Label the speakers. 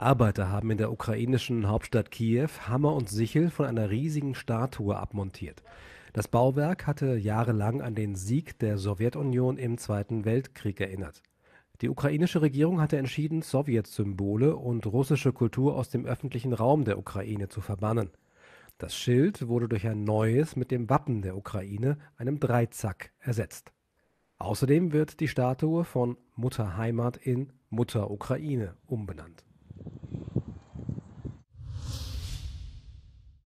Speaker 1: Arbeiter haben in der ukrainischen Hauptstadt Kiew Hammer und Sichel von einer riesigen Statue abmontiert. Das Bauwerk hatte jahrelang an den Sieg der Sowjetunion im Zweiten Weltkrieg erinnert. Die ukrainische Regierung hatte entschieden, Sowjetsymbole und russische Kultur aus dem öffentlichen Raum der Ukraine zu verbannen. Das Schild wurde durch ein neues mit dem Wappen der Ukraine, einem Dreizack, ersetzt. Außerdem wird die Statue von Mutter Heimat in Mutter Ukraine umbenannt.